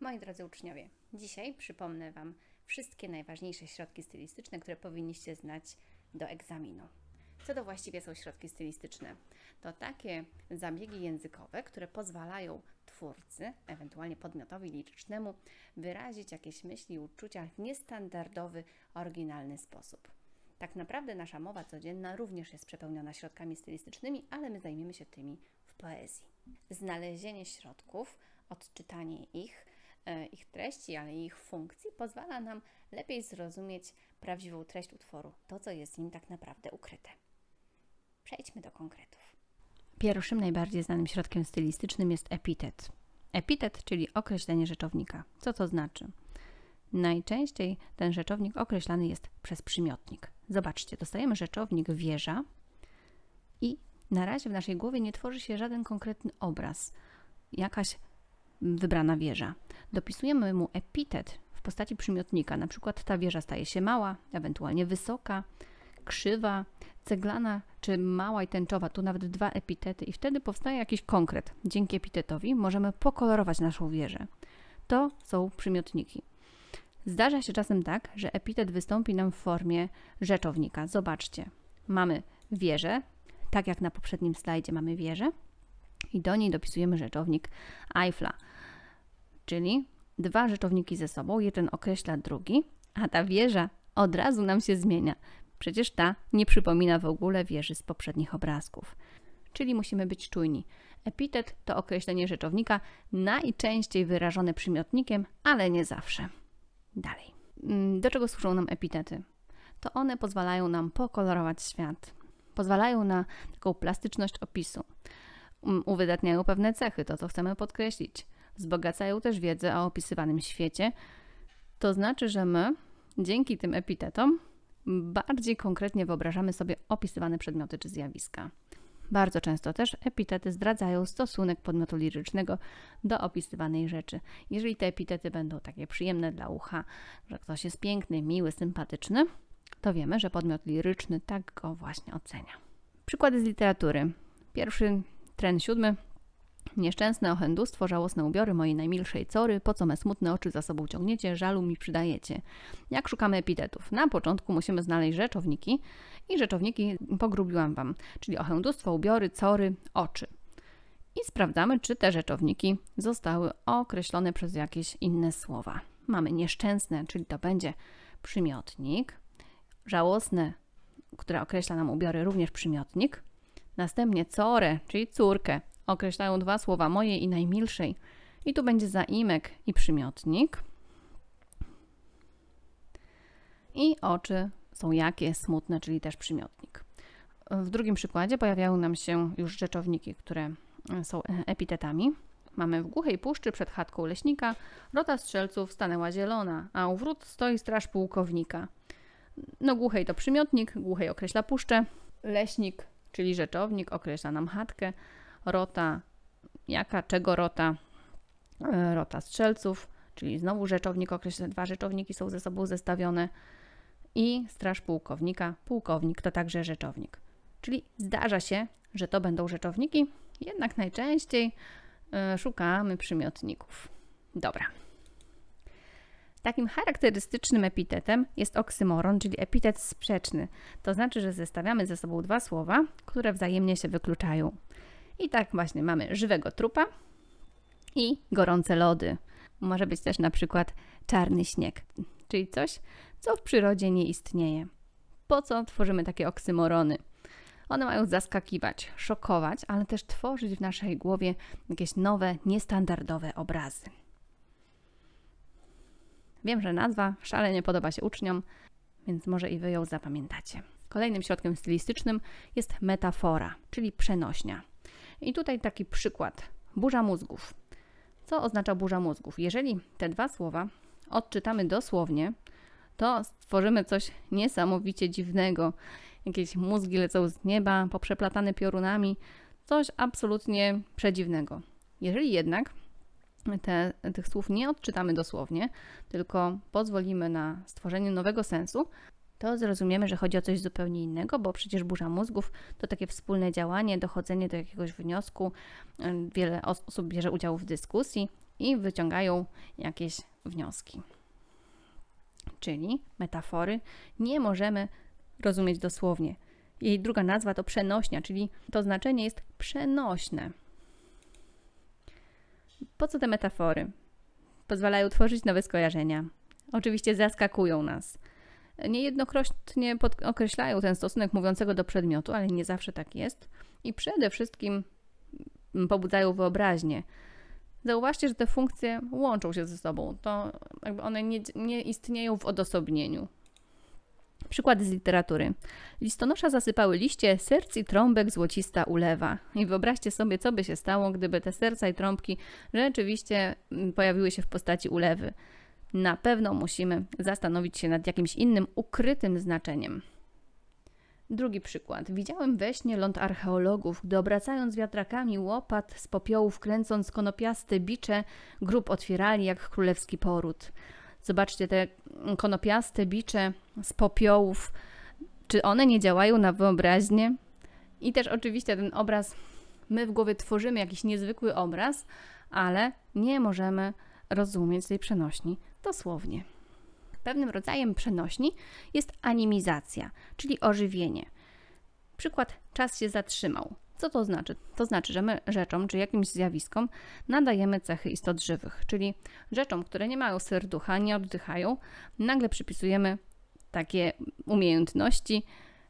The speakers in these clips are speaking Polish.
Moi drodzy uczniowie, dzisiaj przypomnę Wam wszystkie najważniejsze środki stylistyczne, które powinniście znać do egzaminu. Co to właściwie są środki stylistyczne? To takie zabiegi językowe, które pozwalają twórcy, ewentualnie podmiotowi licznemu, wyrazić jakieś myśli i uczucia w niestandardowy, oryginalny sposób. Tak naprawdę nasza mowa codzienna również jest przepełniona środkami stylistycznymi, ale my zajmiemy się tymi w poezji. Znalezienie środków, odczytanie ich, E, ich treści, ale ich funkcji, pozwala nam lepiej zrozumieć prawdziwą treść utworu, to co jest w nim tak naprawdę ukryte. Przejdźmy do konkretów. Pierwszym, najbardziej znanym środkiem stylistycznym jest epitet. Epitet, czyli określenie rzeczownika. Co to znaczy? Najczęściej ten rzeczownik określany jest przez przymiotnik. Zobaczcie, dostajemy rzeczownik wieża i na razie w naszej głowie nie tworzy się żaden konkretny obraz, jakaś wybrana wieża. Dopisujemy mu epitet w postaci przymiotnika, na przykład ta wieża staje się mała, ewentualnie wysoka, krzywa, ceglana czy mała i tęczowa, tu nawet dwa epitety i wtedy powstaje jakiś konkret. Dzięki epitetowi możemy pokolorować naszą wieżę. To są przymiotniki. Zdarza się czasem tak, że epitet wystąpi nam w formie rzeczownika. Zobaczcie, mamy wieżę, tak jak na poprzednim slajdzie mamy wieżę, i do niej dopisujemy rzeczownik Eiffla, czyli dwa rzeczowniki ze sobą, jeden określa drugi, a ta wieża od razu nam się zmienia. Przecież ta nie przypomina w ogóle wieży z poprzednich obrazków. Czyli musimy być czujni. Epitet to określenie rzeczownika, najczęściej wyrażone przymiotnikiem, ale nie zawsze. Dalej. Mm, do czego służą nam epitety? To one pozwalają nam pokolorować świat. Pozwalają na taką plastyczność opisu uwydatniają pewne cechy, to co chcemy podkreślić. Wzbogacają też wiedzę o opisywanym świecie. To znaczy, że my dzięki tym epitetom bardziej konkretnie wyobrażamy sobie opisywane przedmioty czy zjawiska. Bardzo często też epitety zdradzają stosunek podmiotu lirycznego do opisywanej rzeczy. Jeżeli te epitety będą takie przyjemne dla ucha, że ktoś jest piękny, miły, sympatyczny, to wiemy, że podmiot liryczny tak go właśnie ocenia. Przykłady z literatury. Pierwszy Tren siódmy. Nieszczęsne ochędustwo, żałosne ubiory mojej najmilszej cory, po co me smutne oczy za sobą ciągniecie, żalu mi przydajecie. Jak szukamy epitetów? Na początku musimy znaleźć rzeczowniki i rzeczowniki pogrubiłam Wam, czyli ochędustwo, ubiory, cory, oczy. I sprawdzamy, czy te rzeczowniki zostały określone przez jakieś inne słowa. Mamy nieszczęsne, czyli to będzie przymiotnik, żałosne, które określa nam ubiory, również przymiotnik, Następnie core, czyli córkę, określają dwa słowa mojej i najmilszej. I tu będzie zaimek i przymiotnik. I oczy są jakie, smutne, czyli też przymiotnik. W drugim przykładzie pojawiają nam się już rzeczowniki, które są e, epitetami. Mamy w głuchej puszczy przed chatką leśnika, rota strzelców stanęła zielona, a u wrót stoi straż pułkownika. No głuchej to przymiotnik, głuchej określa puszczę, leśnik czyli rzeczownik określa nam chatkę, rota, jaka, czego rota, e, rota strzelców, czyli znowu rzeczownik określa, dwa rzeczowniki są ze sobą zestawione i straż pułkownika, pułkownik to także rzeczownik. Czyli zdarza się, że to będą rzeczowniki, jednak najczęściej e, szukamy przymiotników. Dobra, Takim charakterystycznym epitetem jest oksymoron, czyli epitet sprzeczny. To znaczy, że zestawiamy ze sobą dwa słowa, które wzajemnie się wykluczają. I tak właśnie mamy żywego trupa i gorące lody. Może być też na przykład czarny śnieg, czyli coś, co w przyrodzie nie istnieje. Po co tworzymy takie oksymorony? One mają zaskakiwać, szokować, ale też tworzyć w naszej głowie jakieś nowe, niestandardowe obrazy. Wiem, że nazwa szalenie podoba się uczniom, więc może i wy ją zapamiętacie. Kolejnym środkiem stylistycznym jest metafora, czyli przenośnia. I tutaj taki przykład: burza mózgów. Co oznacza burza mózgów? Jeżeli te dwa słowa odczytamy dosłownie, to stworzymy coś niesamowicie dziwnego. Jakieś mózgi lecą z nieba, poprzeplatane piorunami, coś absolutnie przedziwnego. Jeżeli jednak te, tych słów nie odczytamy dosłownie, tylko pozwolimy na stworzenie nowego sensu, to zrozumiemy, że chodzi o coś zupełnie innego, bo przecież burza mózgów to takie wspólne działanie, dochodzenie do jakiegoś wniosku. Wiele osób bierze udział w dyskusji i wyciągają jakieś wnioski. Czyli metafory nie możemy rozumieć dosłownie. Jej druga nazwa to przenośnia, czyli to znaczenie jest przenośne. Po co te metafory? Pozwalają tworzyć nowe skojarzenia. Oczywiście zaskakują nas. Niejednokrotnie określają ten stosunek mówiącego do przedmiotu, ale nie zawsze tak jest. I przede wszystkim pobudzają wyobraźnię. Zauważcie, że te funkcje łączą się ze sobą. To jakby one nie, nie istnieją w odosobnieniu. Przykłady z literatury. Listonosza zasypały liście, serc i trąbek złocista ulewa. I wyobraźcie sobie, co by się stało, gdyby te serca i trąbki rzeczywiście mm, pojawiły się w postaci ulewy. Na pewno musimy zastanowić się nad jakimś innym, ukrytym znaczeniem. Drugi przykład. Widziałem we śnie ląd archeologów, gdy obracając wiatrakami łopat z popiołów, kręcąc konopiasty bicze, grób otwierali jak królewski poród. Zobaczcie te konopiaste bicze z popiołów. Czy one nie działają na wyobraźnię? I też oczywiście ten obraz, my w głowie tworzymy jakiś niezwykły obraz, ale nie możemy rozumieć tej przenośni dosłownie. Pewnym rodzajem przenośni jest animizacja, czyli ożywienie. Przykład czas się zatrzymał. Co to znaczy? To znaczy, że my rzeczom czy jakimś zjawiskom nadajemy cechy istot żywych, czyli rzeczom, które nie mają serducha, nie oddychają, nagle przypisujemy takie umiejętności,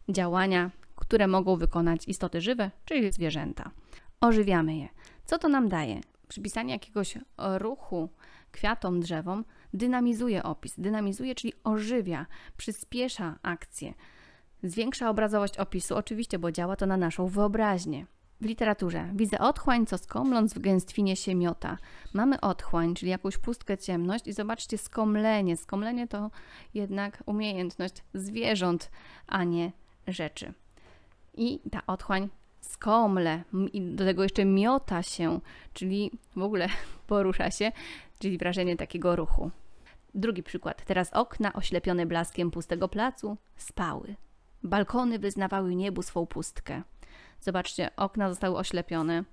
działania, które mogą wykonać istoty żywe, czyli zwierzęta. Ożywiamy je. Co to nam daje? Przypisanie jakiegoś ruchu kwiatom, drzewom dynamizuje opis, dynamizuje, czyli ożywia, przyspiesza akcję Zwiększa obrazowość opisu, oczywiście, bo działa to na naszą wyobraźnię. W literaturze widzę otchłań, co skomląc w gęstwinie się miota. Mamy otchłań, czyli jakąś pustkę, ciemność i zobaczcie skomlenie. Skomlenie to jednak umiejętność zwierząt, a nie rzeczy. I ta otchłań skomle i do tego jeszcze miota się, czyli w ogóle porusza się, czyli wrażenie takiego ruchu. Drugi przykład. Teraz okna oślepione blaskiem pustego placu spały. Balkony wyznawały niebu swą pustkę. Zobaczcie, okna zostały oślepione.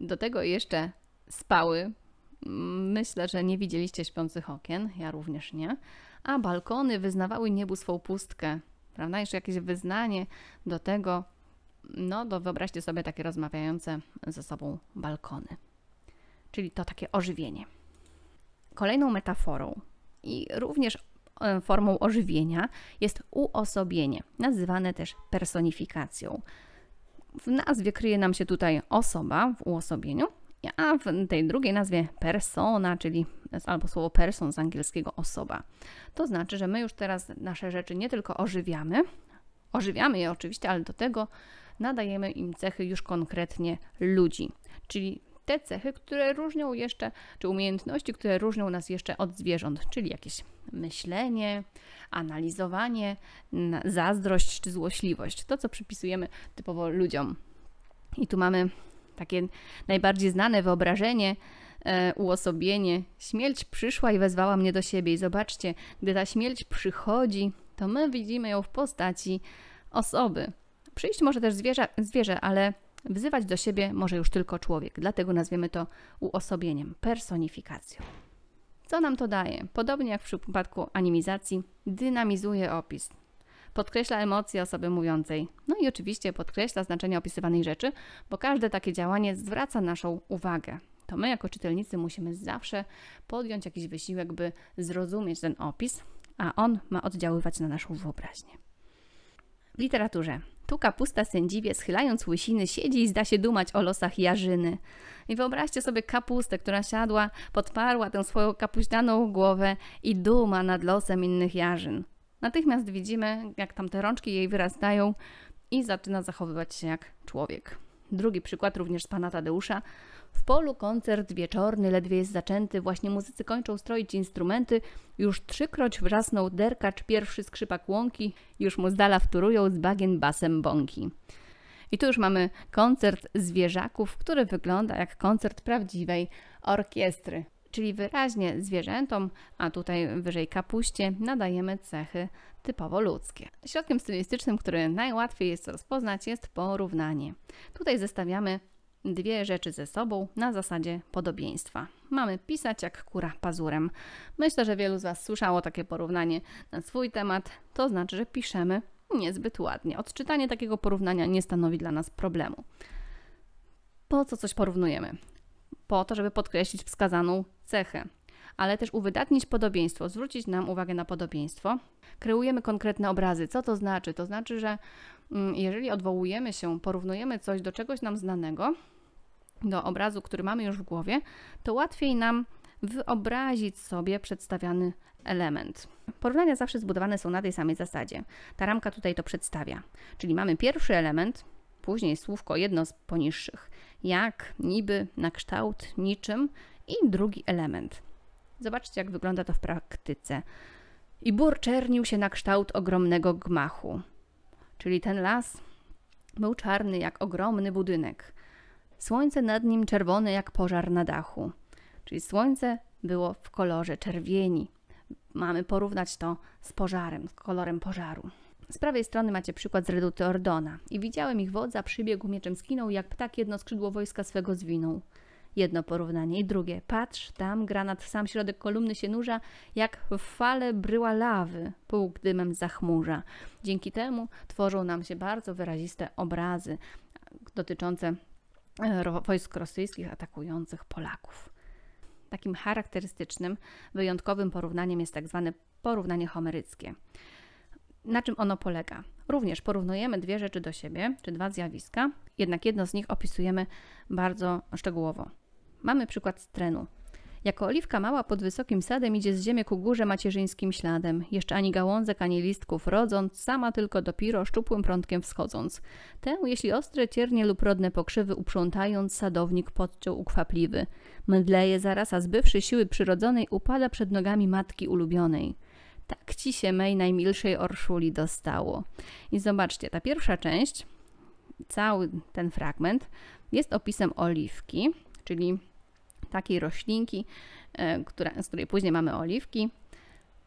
Do tego jeszcze spały. Myślę, że nie widzieliście śpiących okien, ja również nie. A balkony wyznawały niebu swą pustkę. Prawda? Jeszcze jakieś wyznanie do tego, no to wyobraźcie sobie takie rozmawiające ze sobą balkony. Czyli to takie ożywienie. Kolejną metaforą i również E, formą ożywienia jest uosobienie, nazywane też personifikacją. W nazwie kryje nam się tutaj osoba w uosobieniu, a w tej drugiej nazwie persona, czyli albo słowo person z angielskiego osoba. To znaczy, że my już teraz nasze rzeczy nie tylko ożywiamy, ożywiamy je oczywiście, ale do tego nadajemy im cechy już konkretnie ludzi. Czyli te cechy, które różnią jeszcze, czy umiejętności, które różnią nas jeszcze od zwierząt, czyli jakieś myślenie, analizowanie, zazdrość czy złośliwość. To, co przypisujemy typowo ludziom. I tu mamy takie najbardziej znane wyobrażenie, e, uosobienie. Śmierć przyszła i wezwała mnie do siebie. I zobaczcie, gdy ta śmierć przychodzi, to my widzimy ją w postaci osoby. Przyjść może też zwierzę, zwierzę ale Wzywać do siebie może już tylko człowiek, dlatego nazwiemy to uosobieniem, personifikacją. Co nam to daje? Podobnie jak w przypadku animizacji, dynamizuje opis, podkreśla emocje osoby mówiącej. No i oczywiście podkreśla znaczenie opisywanej rzeczy, bo każde takie działanie zwraca naszą uwagę. To my, jako czytelnicy, musimy zawsze podjąć jakiś wysiłek, by zrozumieć ten opis, a on ma oddziaływać na naszą wyobraźnię. W literaturze tu kapusta sędziwie, schylając łysiny, siedzi i zda się dumać o losach jarzyny. I wyobraźcie sobie kapustę, która siadła, podparła tę swoją kapuśnianą głowę i duma nad losem innych jarzyn. Natychmiast widzimy, jak tamte rączki jej wyrastają i zaczyna zachowywać się jak człowiek. Drugi przykład również z pana Tadeusza. W polu koncert wieczorny ledwie jest zaczęty, właśnie muzycy kończą stroić instrumenty, już trzykroć wrzasnął derkacz pierwszy skrzypak łąki, już mu z dala wturują z bagien basem bąki. I tu już mamy koncert zwierzaków, który wygląda jak koncert prawdziwej orkiestry. Czyli wyraźnie zwierzętom, a tutaj wyżej kapuście, nadajemy cechy typowo ludzkie. Środkiem stylistycznym, który najłatwiej jest rozpoznać, jest porównanie. Tutaj zestawiamy dwie rzeczy ze sobą na zasadzie podobieństwa. Mamy pisać jak kura pazurem. Myślę, że wielu z Was słyszało takie porównanie na swój temat, to znaczy, że piszemy niezbyt ładnie. Odczytanie takiego porównania nie stanowi dla nas problemu. Po co coś porównujemy? Po to, żeby podkreślić wskazaną cechę, ale też uwydatnić podobieństwo, zwrócić nam uwagę na podobieństwo. Kreujemy konkretne obrazy. Co to znaczy? To znaczy, że mm, jeżeli odwołujemy się, porównujemy coś do czegoś nam znanego, do obrazu, który mamy już w głowie, to łatwiej nam wyobrazić sobie przedstawiany element. Porównania zawsze zbudowane są na tej samej zasadzie. Ta ramka tutaj to przedstawia. Czyli mamy pierwszy element, później słówko jedno z poniższych. Jak, niby, na kształt, niczym i drugi element. Zobaczcie, jak wygląda to w praktyce. I bór czernił się na kształt ogromnego gmachu. Czyli ten las był czarny jak ogromny budynek. Słońce nad nim czerwone jak pożar na dachu. Czyli słońce było w kolorze czerwieni. Mamy porównać to z pożarem, z kolorem pożaru. Z prawej strony macie przykład z reduty Ordona. I widziałem ich wodza, przybiegł mieczem skinął, jak ptak jedno skrzydło wojska swego zwinął. Jedno porównanie i drugie. Patrz, tam granat w sam środek kolumny się nurza, jak w fale bryła lawy, pułk dymem zachmurza. Dzięki temu tworzą nam się bardzo wyraziste obrazy dotyczące wojsk rosyjskich atakujących Polaków. Takim charakterystycznym, wyjątkowym porównaniem jest tak zwane porównanie homeryckie. Na czym ono polega? Również porównujemy dwie rzeczy do siebie, czy dwa zjawiska, jednak jedno z nich opisujemy bardzo szczegółowo. Mamy przykład trenu. Jako oliwka mała pod wysokim sadem idzie z ziemi ku górze macierzyńskim śladem, jeszcze ani gałązek, ani listków rodząc, sama tylko dopiero szczupłym prądkiem wschodząc. Tę, jeśli ostre ciernie lub rodne pokrzywy uprzątając, sadownik podciął ukwapliwy. Mdleje zaraz, a zbywszy siły przyrodzonej, upada przed nogami matki ulubionej. Tak ci się mej najmilszej orszuli dostało. I zobaczcie, ta pierwsza część, cały ten fragment, jest opisem oliwki, czyli takiej roślinki, e, która, z której później mamy oliwki,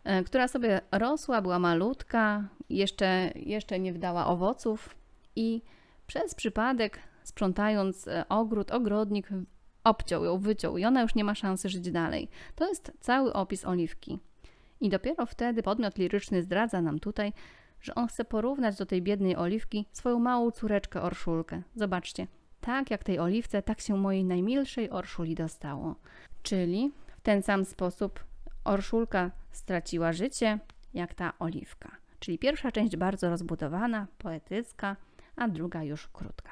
e, która sobie rosła, była malutka, jeszcze, jeszcze nie wydała owoców i przez przypadek sprzątając e, ogród, ogrodnik obciął ją, wyciął i ona już nie ma szansy żyć dalej. To jest cały opis oliwki. I dopiero wtedy podmiot liryczny zdradza nam tutaj, że on chce porównać do tej biednej oliwki swoją małą córeczkę orszulkę. Zobaczcie, tak jak tej oliwce, tak się mojej najmilszej orszuli dostało. Czyli w ten sam sposób orszulka straciła życie, jak ta oliwka. Czyli pierwsza część bardzo rozbudowana, poetycka, a druga już krótka.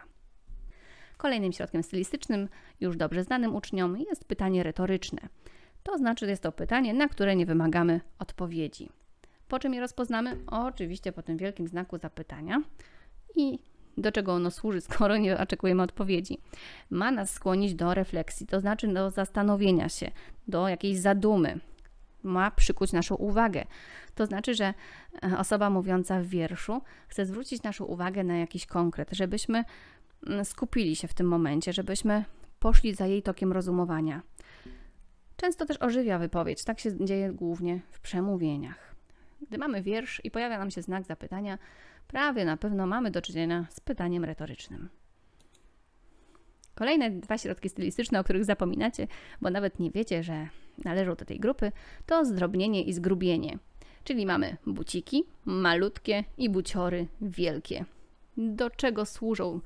Kolejnym środkiem stylistycznym, już dobrze znanym uczniom, jest pytanie retoryczne. To znaczy, jest to pytanie, na które nie wymagamy odpowiedzi. Po czym je rozpoznamy? Oczywiście po tym wielkim znaku zapytania i do czego ono służy, skoro nie oczekujemy odpowiedzi? Ma nas skłonić do refleksji, to znaczy do zastanowienia się, do jakiejś zadumy. Ma przykuć naszą uwagę. To znaczy, że e, osoba mówiąca w wierszu chce zwrócić naszą uwagę na jakiś konkret, żebyśmy mm, skupili się w tym momencie, żebyśmy poszli za jej tokiem rozumowania. Często też ożywia wypowiedź, tak się dzieje głównie w przemówieniach. Gdy mamy wiersz i pojawia nam się znak zapytania, prawie na pewno mamy do czynienia z pytaniem retorycznym. Kolejne dwa środki stylistyczne, o których zapominacie, bo nawet nie wiecie, że należą do tej grupy, to zdrobnienie i zgrubienie. Czyli mamy buciki malutkie i buciory wielkie. Do czego służą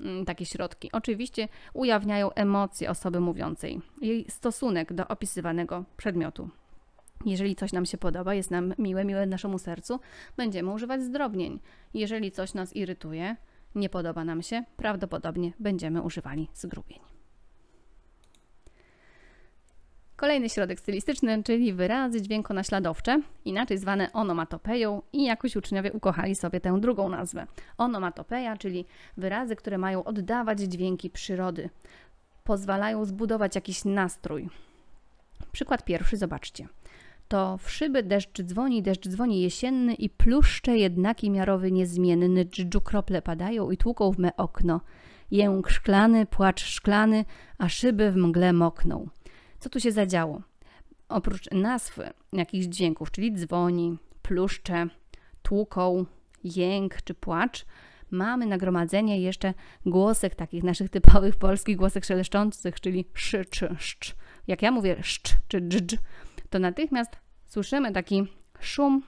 mm, takie środki? Oczywiście ujawniają emocje osoby mówiącej, jej stosunek do opisywanego przedmiotu. Jeżeli coś nam się podoba, jest nam miłe, miłe naszemu sercu, będziemy używać zdrobnień. Jeżeli coś nas irytuje, nie podoba nam się, prawdopodobnie będziemy używali zgrubień. Kolejny środek stylistyczny, czyli wyrazy dźwiękonaśladowcze, inaczej zwane onomatopeją i jakoś uczniowie ukochali sobie tę drugą nazwę. Onomatopeja, czyli wyrazy, które mają oddawać dźwięki przyrody. Pozwalają zbudować jakiś nastrój. Przykład pierwszy, zobaczcie to w szyby deszcz dzwoni, deszcz dzwoni jesienny i pluszcze jednaki miarowy niezmienny, dżdżu krople padają i tłuką w me okno. Jęk szklany, płacz szklany, a szyby w mgle mokną. Co tu się zadziało? Oprócz nazw jakichś dźwięków, czyli dzwoni, pluszcze, tłuką, jęk czy płacz, mamy nagromadzenie jeszcze głosek takich naszych typowych polskich głosek szeleszczących, czyli sz, czy, szcz. Jak ja mówię szcz czy dżdż, to natychmiast słyszymy taki szum,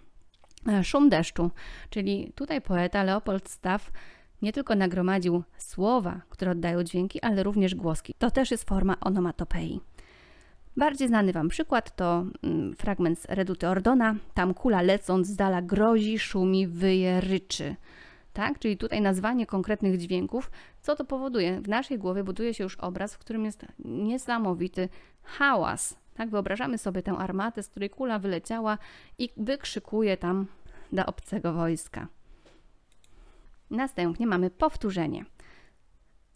e, szum deszczu. Czyli tutaj poeta Leopold Staff nie tylko nagromadził słowa, które oddają dźwięki, ale również głoski. To też jest forma onomatopei. Bardziej znany Wam przykład to mm, fragment z Reduty Ordona. Tam kula lecąc z dala grozi, szumi, wyje, ryczy. Tak? Czyli tutaj nazwanie konkretnych dźwięków, co to powoduje? W naszej głowie buduje się już obraz, w którym jest niesamowity hałas, tak, wyobrażamy sobie tę armatę, z której kula wyleciała i wykrzykuje tam do obcego wojska. Następnie mamy powtórzenie.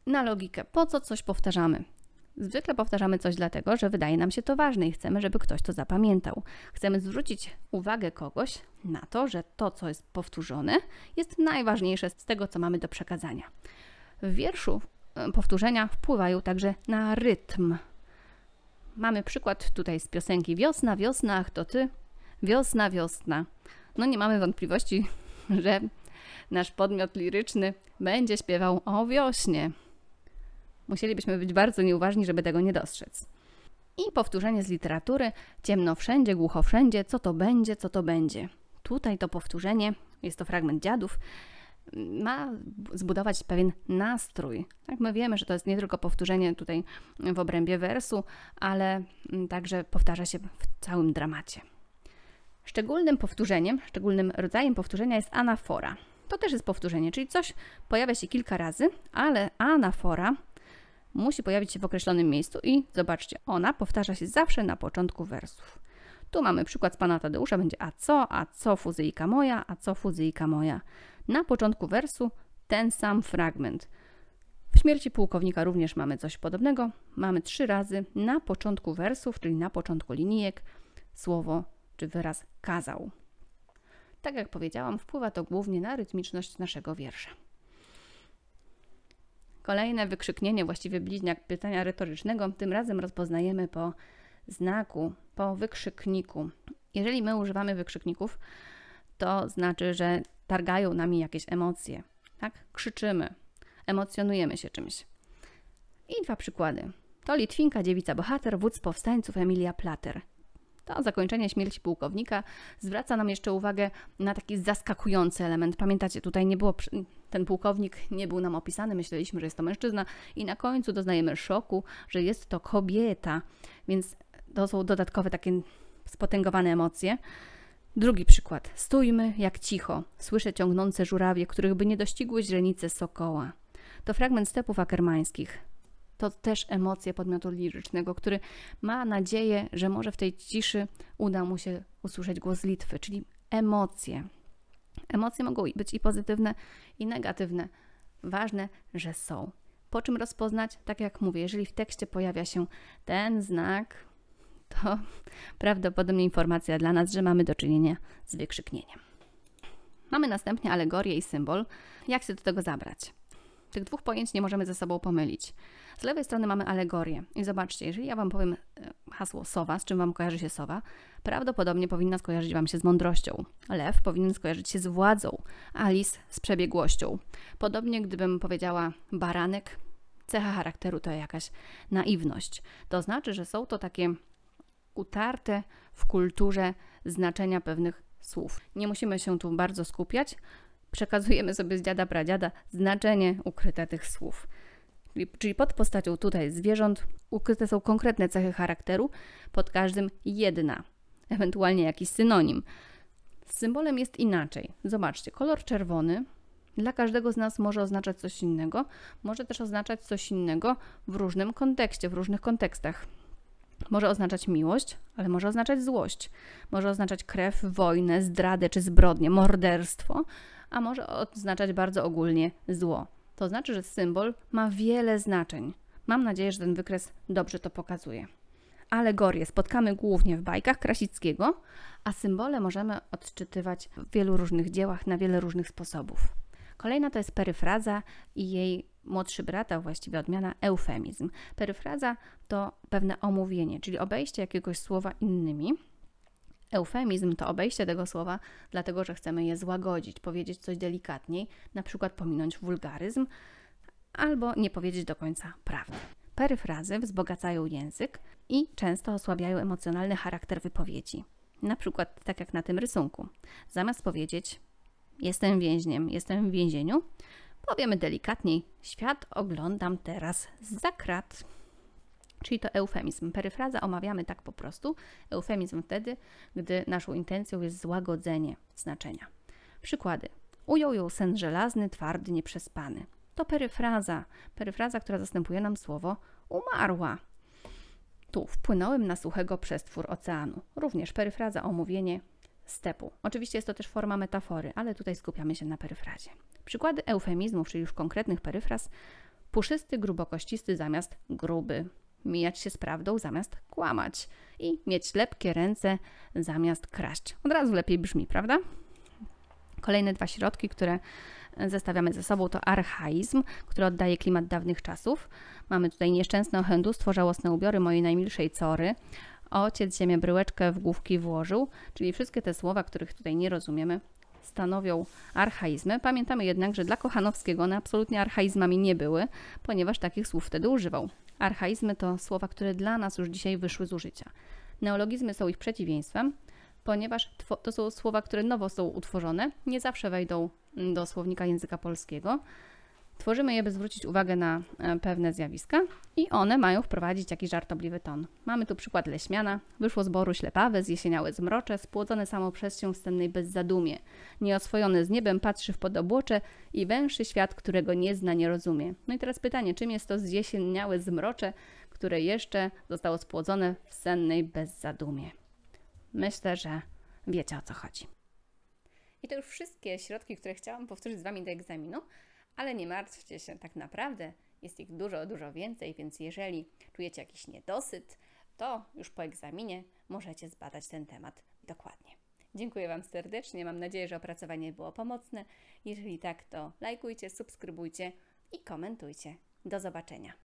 Na logikę, po co coś powtarzamy? Zwykle powtarzamy coś dlatego, że wydaje nam się to ważne i chcemy, żeby ktoś to zapamiętał. Chcemy zwrócić uwagę kogoś na to, że to, co jest powtórzone, jest najważniejsze z tego, co mamy do przekazania. W wierszu e, powtórzenia wpływają także na rytm Mamy przykład tutaj z piosenki Wiosna, wiosna, ach to ty, wiosna, wiosna. No nie mamy wątpliwości, że nasz podmiot liryczny będzie śpiewał o wiośnie. Musielibyśmy być bardzo nieuważni, żeby tego nie dostrzec. I powtórzenie z literatury: ciemno wszędzie, głucho wszędzie, co to będzie, co to będzie. Tutaj to powtórzenie, jest to fragment dziadów, ma zbudować pewien nastrój. Tak, my wiemy, że to jest nie tylko powtórzenie tutaj w obrębie wersu, ale mm, także powtarza się w całym dramacie. Szczególnym powtórzeniem, szczególnym rodzajem powtórzenia jest anafora. To też jest powtórzenie, czyli coś pojawia się kilka razy, ale anafora musi pojawić się w określonym miejscu i zobaczcie, ona powtarza się zawsze na początku wersów. Tu mamy przykład z pana Tadeusza, będzie a co, a co fuzyjka moja, a co fuzyjka moja na początku wersu ten sam fragment. W śmierci pułkownika również mamy coś podobnego. Mamy trzy razy na początku wersów, czyli na początku linijek, słowo czy wyraz kazał. Tak jak powiedziałam, wpływa to głównie na rytmiczność naszego wiersza. Kolejne wykrzyknienie, właściwie bliźniak pytania retorycznego, tym razem rozpoznajemy po znaku, po wykrzykniku. Jeżeli my używamy wykrzykników, to znaczy, że targają nami jakieś emocje. Tak? Krzyczymy, emocjonujemy się czymś. I dwa przykłady. To Litwinka, dziewica bohater, wódz powstańców Emilia Plater. To zakończenie śmierci pułkownika zwraca nam jeszcze uwagę na taki zaskakujący element. Pamiętacie, tutaj nie było, ten pułkownik nie był nam opisany, myśleliśmy, że jest to mężczyzna, i na końcu doznajemy szoku, że jest to kobieta, więc to są dodatkowe takie spotęgowane emocje. Drugi przykład. Stójmy jak cicho. Słyszę ciągnące żurawie, których by nie dościgły źrenice sokoła. To fragment stepów akermańskich. To też emocje podmiotu lirycznego, który ma nadzieję, że może w tej ciszy uda mu się usłyszeć głos Litwy, czyli emocje. Emocje mogą być i pozytywne, i negatywne. Ważne, że są. Po czym rozpoznać, tak jak mówię, jeżeli w tekście pojawia się ten znak, to prawdopodobnie informacja dla nas, że mamy do czynienia z wykrzyknieniem. Mamy następnie alegorię i symbol. Jak się do tego zabrać? Tych dwóch pojęć nie możemy ze sobą pomylić. Z lewej strony mamy alegorię. I zobaczcie, jeżeli ja Wam powiem e, hasło sowa, z czym Wam kojarzy się sowa, prawdopodobnie powinna skojarzyć Wam się z mądrością. Lew powinien skojarzyć się z władzą, Alice z przebiegłością. Podobnie gdybym powiedziała baranek, cecha charakteru to jakaś naiwność. To znaczy, że są to takie utarte w kulturze znaczenia pewnych słów. Nie musimy się tu bardzo skupiać, przekazujemy sobie z dziada pradziada znaczenie ukryte tych słów. Czyli, pod postacią tutaj zwierząt ukryte są konkretne cechy charakteru, pod każdym jedna, ewentualnie jakiś synonim. symbolem jest inaczej. Zobaczcie, kolor czerwony dla każdego z nas może oznaczać coś innego, może też oznaczać coś innego w różnym kontekście, w różnych kontekstach. Może oznaczać miłość, ale może oznaczać złość, może oznaczać krew, wojnę, zdradę czy zbrodnię, morderstwo, a może oznaczać bardzo ogólnie zło. To znaczy, że symbol ma wiele znaczeń. Mam nadzieję, że ten wykres dobrze to pokazuje. Alegorie spotkamy głównie w bajkach Krasickiego, a symbole możemy odczytywać w wielu różnych dziełach na wiele różnych sposobów. Kolejna to jest peryfraza i jej młodszy brat, a właściwie odmiana eufemizm. Peryfraza to pewne omówienie, czyli obejście jakiegoś słowa innymi. Eufemizm to obejście tego słowa, dlatego że chcemy je złagodzić, powiedzieć coś delikatniej, na przykład pominąć wulgaryzm albo nie powiedzieć do końca prawdy. Peryfrazy wzbogacają język i często osłabiają emocjonalny charakter wypowiedzi. Na przykład tak jak na tym rysunku. Zamiast powiedzieć Jestem więźniem, jestem w więzieniu. Powiemy delikatniej, świat oglądam teraz za krat. Czyli to eufemizm. Peryfraza omawiamy tak po prostu. Eufemizm wtedy, gdy naszą intencją jest złagodzenie znaczenia. Przykłady. Ujął ją sen żelazny, twardy, nieprzespany. To peryfraza. Peryfraza, która zastępuje nam słowo umarła. Tu wpłynąłem na suchego przestwór oceanu. Również peryfraza omówienie stepu. Oczywiście jest to też forma metafory, ale tutaj skupiamy się na peryfrazie. Przykłady eufemizmów, czyli już konkretnych peryfraz, puszysty, grubokościsty zamiast gruby, mijać się z prawdą zamiast kłamać i mieć lepkie ręce zamiast kraść. Od razu lepiej brzmi, prawda? Kolejne dwa środki, które zestawiamy ze sobą, to archaizm, który oddaje klimat dawnych czasów. Mamy tutaj nieszczęsne ochędustwo, żałosne ubiory mojej najmilszej cory, Ociec ziemię bryłeczkę w główki włożył, czyli wszystkie te słowa, których tutaj nie rozumiemy, stanowią archaizmy. Pamiętamy jednak, że dla Kochanowskiego one absolutnie archaizmami nie były, ponieważ takich słów wtedy używał. Archaizmy to słowa, które dla nas już dzisiaj wyszły z użycia. Neologizmy są ich przeciwieństwem, ponieważ to są słowa, które nowo są utworzone, nie zawsze wejdą do słownika języka polskiego. Tworzymy je, by zwrócić uwagę na e, pewne zjawiska i one mają wprowadzić jakiś żartobliwy ton. Mamy tu przykład leśmiana. Wyszło z boru ślepawy, zjesieniały zmrocze, spłodzony samą prześcią wstępnej bez zadumie. Nieoswojony z niebem patrzy w podobłocze i węszy świat, którego nie zna, nie rozumie. No i teraz pytanie, czym jest to zjesieniałe zmrocze, które jeszcze zostało spłodzone w sennej bez zadumie? Myślę, że wiecie o co chodzi. I to już wszystkie środki, które chciałam powtórzyć z Wami do egzaminu. Ale nie martwcie się, tak naprawdę jest ich dużo, dużo więcej, więc jeżeli czujecie jakiś niedosyt, to już po egzaminie możecie zbadać ten temat dokładnie. Dziękuję Wam serdecznie, mam nadzieję, że opracowanie było pomocne. Jeżeli tak, to lajkujcie, subskrybujcie i komentujcie. Do zobaczenia.